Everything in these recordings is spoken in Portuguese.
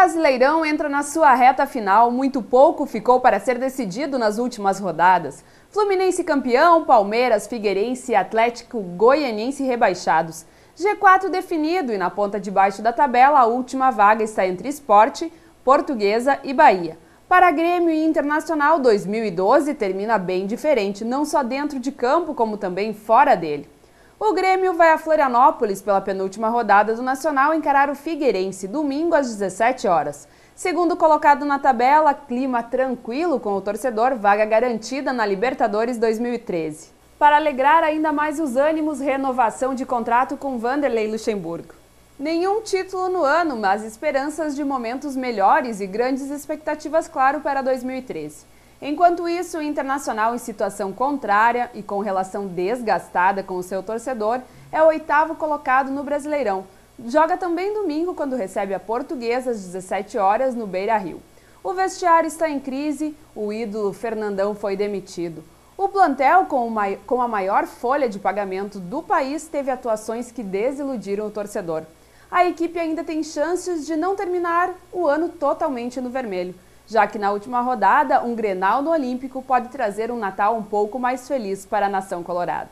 Brasileirão entra na sua reta final, muito pouco ficou para ser decidido nas últimas rodadas. Fluminense campeão, Palmeiras, Figueirense e Atlético Goianiense rebaixados. G4 definido e na ponta de baixo da tabela a última vaga está entre Esporte, Portuguesa e Bahia. Para Grêmio e Internacional, 2012 termina bem diferente, não só dentro de campo, como também fora dele. O Grêmio vai a Florianópolis pela penúltima rodada do Nacional encarar o Figueirense domingo às 17 horas. Segundo colocado na tabela, clima tranquilo com o torcedor, vaga garantida na Libertadores 2013. Para alegrar ainda mais os ânimos, renovação de contrato com Vanderlei Luxemburgo. Nenhum título no ano, mas esperanças de momentos melhores e grandes expectativas, claro, para 2013. Enquanto isso, o Internacional em situação contrária e com relação desgastada com o seu torcedor é o oitavo colocado no Brasileirão. Joga também domingo quando recebe a Portuguesa às 17 horas no Beira-Rio. O vestiário está em crise, o ídolo Fernandão foi demitido. O plantel, com, a maior folha de pagamento do país, teve atuações que desiludiram o torcedor. A equipe ainda tem chances de não terminar o ano totalmente no vermelho já que na última rodada, um Grenal no Olímpico pode trazer um Natal um pouco mais feliz para a nação colorada.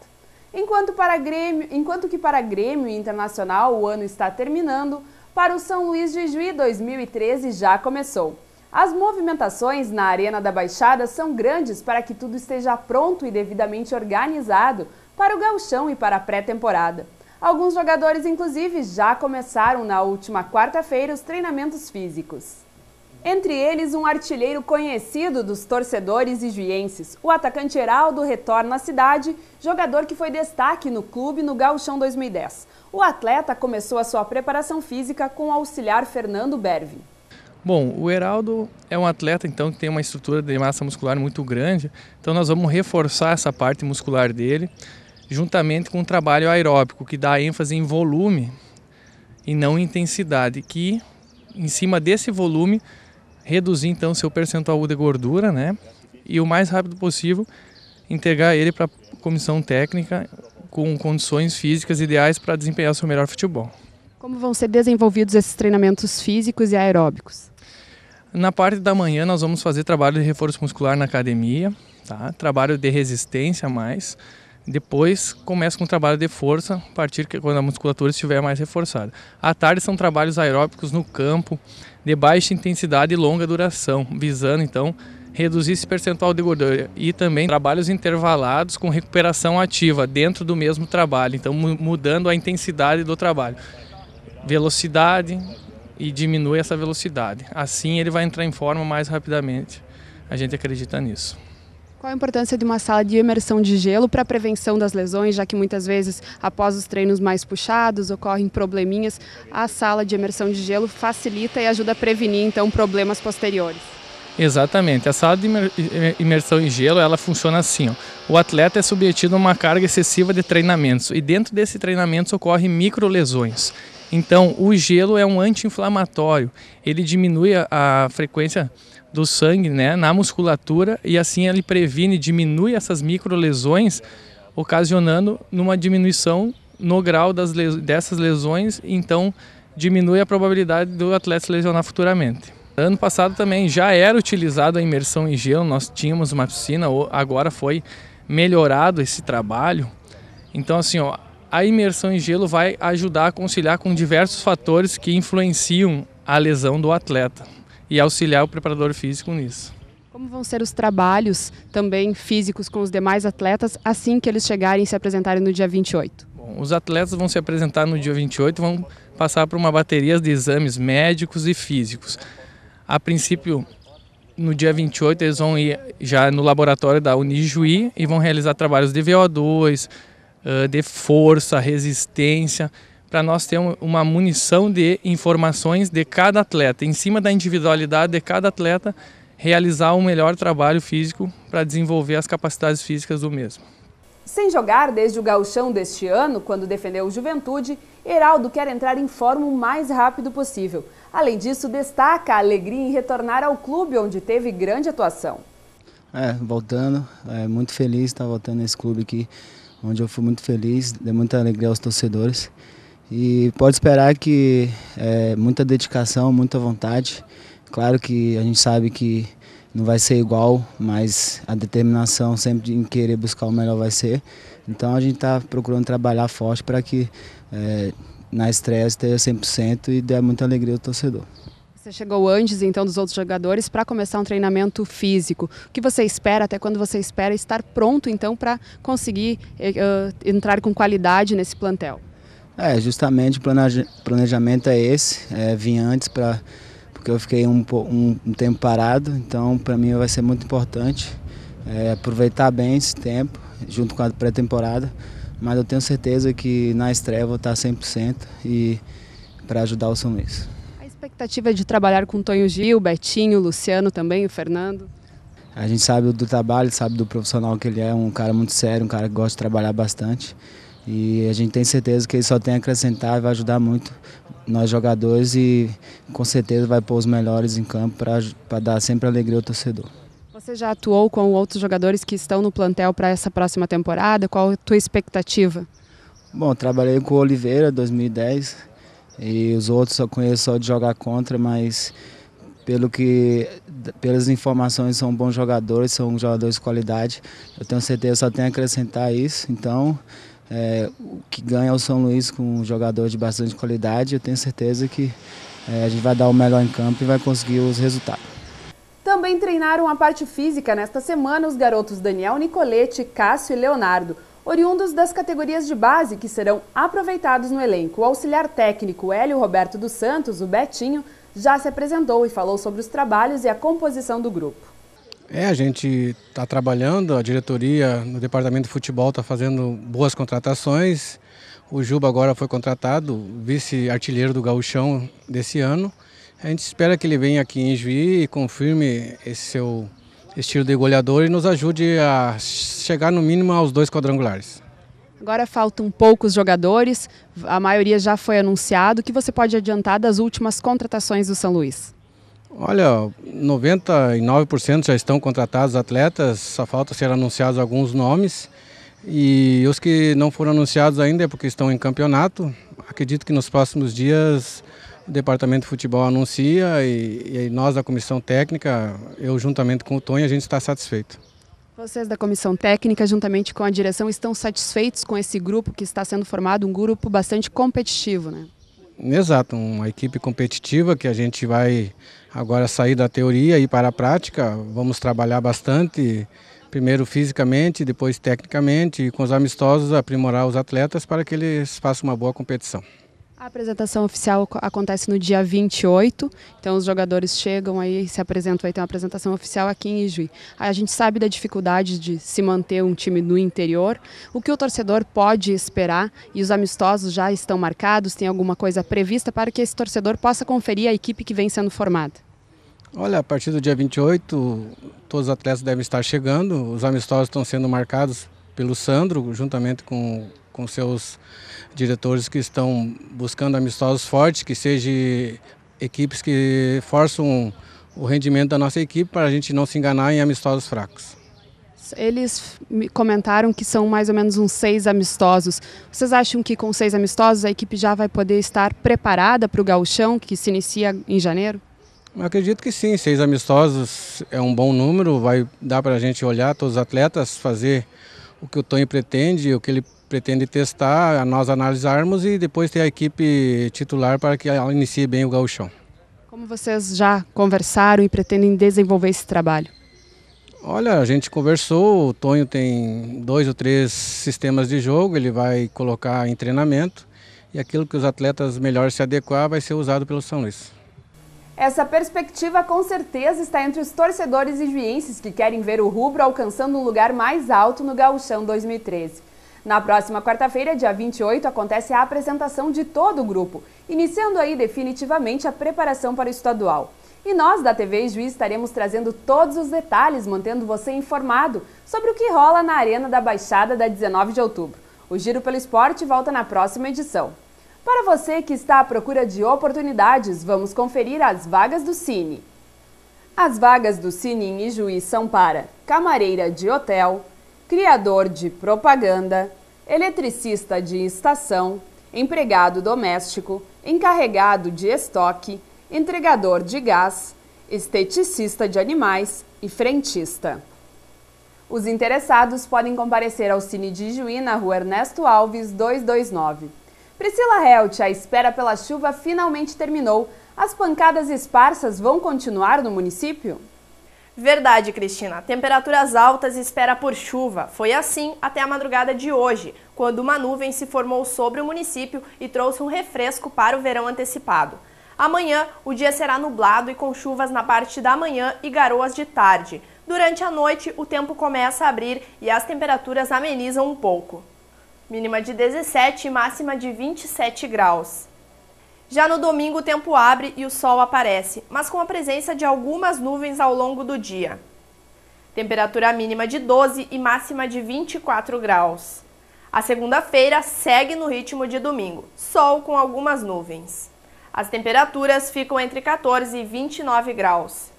Enquanto, para Grêmio, enquanto que para Grêmio e Internacional o ano está terminando, para o São Luís de Juí 2013 já começou. As movimentações na Arena da Baixada são grandes para que tudo esteja pronto e devidamente organizado para o gauchão e para a pré-temporada. Alguns jogadores, inclusive, já começaram na última quarta-feira os treinamentos físicos. Entre eles, um artilheiro conhecido dos torcedores e juienses. O atacante Heraldo retorna à cidade, jogador que foi destaque no clube no Gauchão 2010. O atleta começou a sua preparação física com o auxiliar Fernando Bervi. Bom, o Heraldo é um atleta então que tem uma estrutura de massa muscular muito grande, então nós vamos reforçar essa parte muscular dele, juntamente com o um trabalho aeróbico, que dá ênfase em volume e não intensidade, que em cima desse volume reduzir então seu percentual de gordura, né? E o mais rápido possível entregar ele para a comissão técnica com condições físicas ideais para desempenhar seu melhor futebol. Como vão ser desenvolvidos esses treinamentos físicos e aeróbicos? Na parte da manhã nós vamos fazer trabalho de reforço muscular na academia, tá? Trabalho de resistência mais depois começa com um trabalho de força, a partir que quando a musculatura estiver mais reforçada. À tarde são trabalhos aeróbicos no campo, de baixa intensidade e longa duração, visando então reduzir esse percentual de gordura e também trabalhos intervalados com recuperação ativa dentro do mesmo trabalho, então mudando a intensidade do trabalho. Velocidade e diminui essa velocidade. Assim ele vai entrar em forma mais rapidamente. A gente acredita nisso. Qual a importância de uma sala de imersão de gelo para a prevenção das lesões, já que muitas vezes, após os treinos mais puxados, ocorrem probleminhas? A sala de imersão de gelo facilita e ajuda a prevenir, então, problemas posteriores. Exatamente. A sala de imersão em gelo, ela funciona assim. Ó. O atleta é submetido a uma carga excessiva de treinamentos e dentro desse treinamento ocorrem microlesões. Então, o gelo é um anti-inflamatório. Ele diminui a, a, frequência do sangue né, na musculatura e assim ele previne, diminui essas microlesões, ocasionando numa diminuição no grau das, dessas lesões, então diminui a probabilidade do atleta se lesionar futuramente. Ano passado também já era utilizado a imersão em gelo, nós tínhamos uma piscina, agora foi melhorado esse trabalho. Então, assim, ó, a imersão em gelo vai ajudar a conciliar com diversos fatores que influenciam a lesão do atleta e auxiliar o preparador físico nisso. Como vão ser os trabalhos também físicos com os demais atletas assim que eles chegarem e se apresentarem no dia 28? Bom, os atletas vão se apresentar no dia 28, vão passar por uma bateria de exames médicos e físicos. A princípio, no dia 28, eles vão ir já no laboratório da Unijuí e vão realizar trabalhos de VO2, eh, de força, resistência, para nós ter uma munição de informações de cada atleta, em cima da individualidade de cada atleta, realizar o um melhor trabalho físico para desenvolver as capacidades físicas do mesmo. Sem jogar desde o gauchão deste ano, quando defendeu o Juventude, Heraldo quer entrar em forma o mais rápido possível. Além disso, destaca a alegria em retornar ao clube onde teve grande atuação. É, voltando, é, muito feliz de estar voltando nesse clube aqui onde eu fui muito feliz, dei muita alegria aos torcedores. E pode esperar que é, muita dedicação, muita vontade. Claro que a gente sabe que não vai ser igual, mas a determinação sempre em querer buscar o melhor vai ser. Então a gente está procurando trabalhar forte para que é, na estreia esteja 100% e dê muita alegria ao torcedor. Você chegou antes, então, dos outros jogadores para começar um treinamento físico. O que você espera, até quando você espera estar pronto, então, para conseguir uh, entrar com qualidade nesse plantel? É, justamente o planejamento é esse. É, vim antes para porque eu fiquei um, um, um tempo parado, então para mim vai ser muito importante é, aproveitar bem esse tempo, junto com a pré-temporada, mas eu tenho certeza que na estreia vou estar 100% e para ajudar o São Luís expectativa de trabalhar com Tonho Gil, Betinho, Luciano também, o Fernando? A gente sabe do trabalho, sabe do profissional que ele é, um cara muito sério, um cara que gosta de trabalhar bastante. E a gente tem certeza que ele só tem a acrescentar e vai ajudar muito nós jogadores e com certeza vai pôr os melhores em campo para dar sempre alegria ao torcedor. Você já atuou com outros jogadores que estão no plantel para essa próxima temporada? Qual a tua expectativa? Bom, trabalhei com o Oliveira 2010, e os outros só conheço só de jogar contra, mas pelo que pelas informações são bons jogadores, são jogadores de qualidade. Eu tenho certeza, só tenho a acrescentar isso. Então, é, o que ganha é o São Luís com um jogador de bastante qualidade. Eu tenho certeza que é, a gente vai dar o melhor em campo e vai conseguir os resultados. Também treinaram a parte física nesta semana os garotos Daniel Nicoletti, Cássio e Leonardo oriundos das categorias de base que serão aproveitados no elenco. O auxiliar técnico Hélio Roberto dos Santos, o Betinho, já se apresentou e falou sobre os trabalhos e a composição do grupo. É, a gente está trabalhando, a diretoria no departamento de futebol está fazendo boas contratações. O Juba agora foi contratado, vice-artilheiro do gauchão desse ano. A gente espera que ele venha aqui em Juiz e confirme esse seu estilo de goleador e nos ajude a chegar no mínimo aos dois quadrangulares. Agora faltam poucos jogadores, a maioria já foi anunciado. O que você pode adiantar das últimas contratações do São Luís? Olha, 99% já estão contratados atletas, só falta ser anunciados alguns nomes. E os que não foram anunciados ainda é porque estão em campeonato. Acredito que nos próximos dias o departamento de futebol anuncia e, e, nós da comissão técnica, eu juntamente com o Tonho, a gente está satisfeito. Vocês da comissão técnica, juntamente com a direção, estão satisfeitos com esse grupo que está sendo formado, um grupo bastante competitivo, né? Exato, uma equipe competitiva que a gente vai agora sair da teoria e ir para a prática. Vamos trabalhar bastante, primeiro fisicamente, depois tecnicamente, e com os amistosos aprimorar os atletas para que eles façam uma boa competição. A apresentação oficial acontece no dia 28, então os jogadores chegam aí, se apresentam aí, tem uma apresentação oficial aqui em Ijuí. A gente sabe da dificuldade de se manter um time no interior, o que o torcedor pode esperar e os amistosos já estão marcados, tem alguma coisa prevista para que esse torcedor possa conferir a equipe que vem sendo formada? Olha, a partir do dia 28, todos os atletas devem estar chegando. Os amistosos estão sendo marcados pelo Sandro, juntamente com com seus diretores que estão buscando amistosos fortes, que sejam equipes que forçam o rendimento da nossa equipe para a gente não se enganar em amistosos fracos. Eles me comentaram que são mais ou menos uns seis amistosos. Vocês acham que com seis amistosos a equipe já vai poder estar preparada para o gauchão que se inicia em janeiro? Eu acredito que sim, seis amistosos é um bom número, vai dar para a gente olhar todos os atletas, fazer o que o Tony pretende, o que ele pretende testar, nós analisarmos e depois ter a equipe titular para que ela inicie bem o gauchão. Como vocês já conversaram e pretendem desenvolver esse trabalho? Olha, a gente conversou, o Tonho tem dois ou três sistemas de jogo, ele vai colocar em treinamento e aquilo que os atletas melhor se adequar vai ser usado pelo São Luís. Essa perspectiva com certeza está entre os torcedores e juienses que querem ver o rubro alcançando um lugar mais alto no Gauchão 2013. Na próxima quarta-feira, dia 28, acontece a apresentação de todo o grupo, iniciando aí definitivamente a preparação para o estadual. E nós da TV Juiz estaremos trazendo todos os detalhes, mantendo você informado sobre o que rola na Arena da Baixada da 19 de outubro. O Giro pelo Esporte volta na próxima edição. Para você que está à procura de oportunidades, vamos conferir as vagas do Cine. As vagas do Cine em Juiz são para camareira de hotel, criador de propaganda, eletricista de estação, empregado doméstico, encarregado de estoque, entregador de gás, esteticista de animais e frentista. Os interessados podem comparecer ao Cine de Juí na rua Ernesto Alves 229. Priscila Helt, a espera pela chuva finalmente terminou. As pancadas esparsas vão continuar no município? Verdade, Cristina. Temperaturas altas e espera por chuva. Foi assim até a madrugada de hoje, quando uma nuvem se formou sobre o município e trouxe um refresco para o verão antecipado. Amanhã, o dia será nublado e com chuvas na parte da manhã e garoas de tarde. Durante a noite, o tempo começa a abrir e as temperaturas amenizam um pouco. Mínima de 17 e máxima de 27 graus. Já no domingo, o tempo abre e o sol aparece, mas com a presença de algumas nuvens ao longo do dia. Temperatura mínima de 12 e máxima de 24 graus. A segunda-feira segue no ritmo de domingo, sol com algumas nuvens. As temperaturas ficam entre 14 e 29 graus.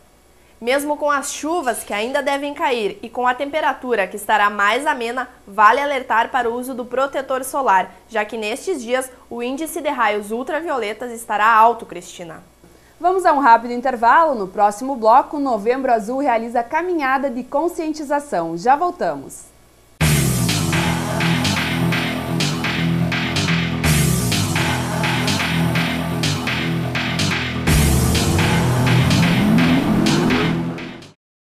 Mesmo com as chuvas que ainda devem cair e com a temperatura que estará mais amena, vale alertar para o uso do protetor solar, já que nestes dias o índice de raios ultravioletas estará alto, Cristina. Vamos a um rápido intervalo. No próximo bloco, Novembro Azul realiza caminhada de conscientização. Já voltamos.